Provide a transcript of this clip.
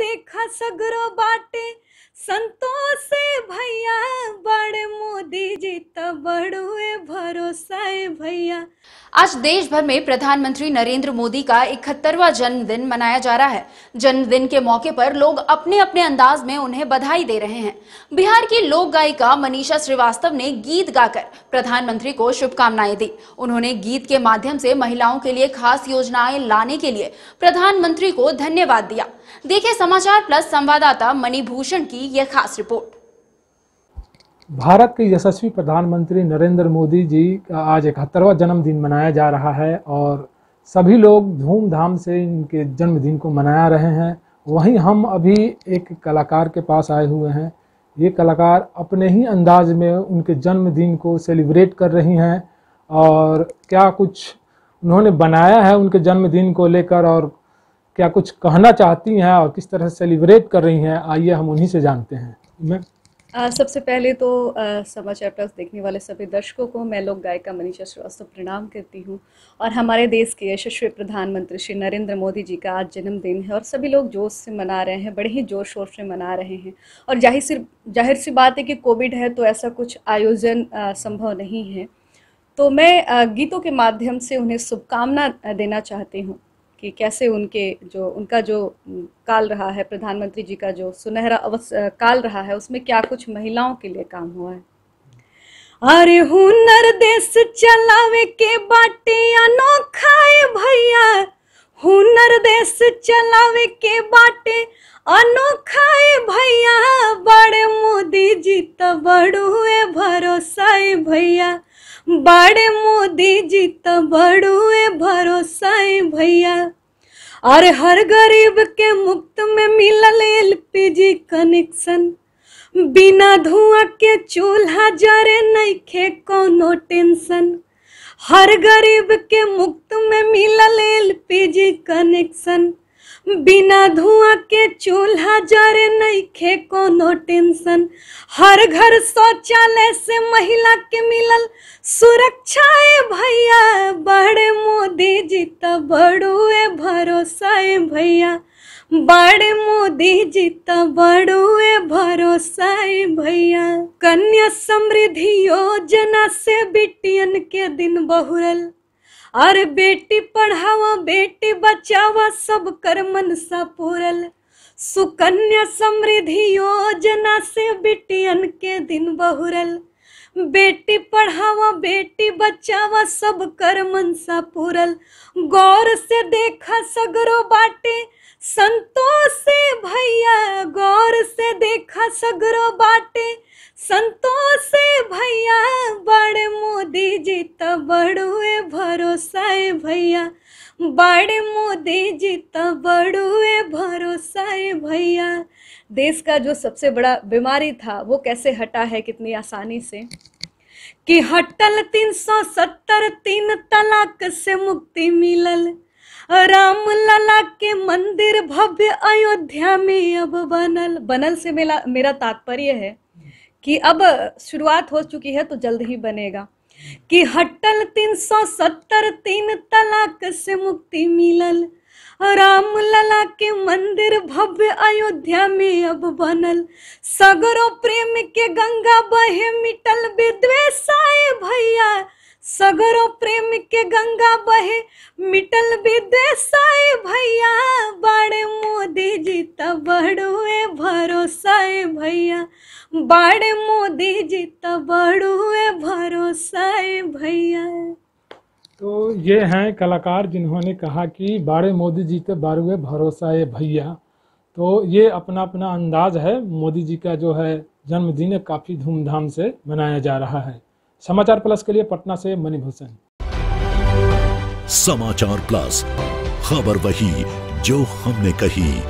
देखा सगरो बाटे संतों से भैया बड़े मोदी जी बड़ुए भरोसा भैया आज देश भर में प्रधानमंत्री नरेंद्र मोदी का इकहत्तरवा जन्मदिन मनाया जा रहा है जन्मदिन के मौके पर लोग अपने अपने अंदाज में उन्हें बधाई दे रहे हैं बिहार की लोक गायिका मनीषा श्रीवास्तव ने गीत गाकर प्रधानमंत्री को शुभकामनाएं दी उन्होंने गीत के माध्यम से महिलाओं के लिए खास योजनाएं लाने के लिए प्रधानमंत्री को धन्यवाद दिया देखिए समाचार प्लस संवाददाता मणिभूषण की यह खास रिपोर्ट भारत के यशस्वी प्रधानमंत्री नरेंद्र मोदी जी का आज इकहत्तरवा जन्मदिन मनाया जा रहा है और सभी लोग धूमधाम से इनके जन्मदिन को मनाया रहे हैं वहीं हम अभी एक कलाकार के पास आए हुए हैं ये कलाकार अपने ही अंदाज में उनके जन्मदिन को सेलिब्रेट कर रही हैं और क्या कुछ उन्होंने बनाया है उनके जन्मदिन को लेकर और क्या कुछ कहना चाहती हैं और किस तरह से सेलिब्रेट कर रही हैं आइए हम उन्हीं से जानते हैं मैं आ, सबसे पहले तो समाचार प्लस देखने वाले सभी दर्शकों को मैं लोक गायिका मनीषा श्रीवास्तव प्रणाम करती हूँ और हमारे देश के यशस्वी प्रधानमंत्री श्री नरेंद्र मोदी जी का आज जन्मदिन है और सभी लोग जोश से मना रहे हैं बड़े ही जोश शोर से मना रहे हैं और जाहिर सी जाहिर सी बात है कि कोविड है तो ऐसा कुछ आयोजन संभव नहीं है तो मैं गीतों के माध्यम से उन्हें शुभकामना देना चाहती हूँ कि कैसे उनके जो उनका जो काल रहा है प्रधानमंत्री जी का जो सुनहरा अवसर काल रहा है उसमें क्या कुछ महिलाओं के लिए काम हुआ है अरे हुनर देश चलावे के बाटे अनोखा है भैया हुनर देश चलावे के बाटे अनोखा है भैया बड़े मोदी जी तो बड़ू है भरोसा है भैया बड़े मोदी जी तो बड़ुए भरोसा है भैया और हर गरीब के मुफ्त में मिलल जी कनेक्शन बिना धुआं के चूल्हा जरे नहीं खे कोनो टेंशन हर गरीब के मुफ्त में मिलल जी कनेक्शन बिना धुआं के चूल्हा जरे नइखे कोनो टेंशन हर घर शौचालय से महिला के मिलल सुरक्षा है भैया बड़े मोदी जी त बड़ू है भरोसा है भैया बड़े मोदी जी त बड़ू है भरोसा है भैया कन्या समृद्धि योजना से बिटियन के दिन बहुरल अरे बेटी पढ़ावा बेटी बचावा सब कर मन सा पूरल सुकन्या समृद्धि योजना से बिटियन के दिन बहुरल बेटी पढ़ावा बेटी बचावा सब कर मन सा पूरल गौर से देखा सगरो बाटे संतोष से भैया गौर से देखा सगरो बाटे संतोष से भरोसा है भैया बड़े मोदी जी तो बड़ुए भरोसा है भैया देश का जो सबसे बड़ा बीमारी था वो कैसे हटा है कितनी आसानी से कि हटल तीन सौ सत्तर तीन तलाक से मुक्ति मिलल राम लला के मंदिर भव्य अयोध्या में अब बनल बनल से मेरा मेरा तात्पर्य है कि अब शुरुआत हो चुकी है तो जल्द ही बनेगा कि हटल तीन सौ सत्तर तीन तलाक से मुक्ति मिलल राम लला के मंदिर भव्य अयोध्या में अब बनल सगरो प्रेम के गंगा बहे मिटल विद्वेष भैया सगरो प्रेम के गंगा बहे मिटल विद्वेष भैया बाड़े मोदी जी त बड़ुए भरोसाए भैया बाड़े मोदी जी त बड़ुए साए भैया तो ये हैं कलाकार जिन्होंने कहा कि बाड़े मोदी जी के बारुए भरोसा है भैया तो ये अपना अपना अंदाज है मोदी जी का जो है जन्मदिन काफ़ी धूमधाम से मनाया जा रहा है समाचार प्लस के लिए पटना से मनी भूषण समाचार प्लस खबर वही जो हमने कही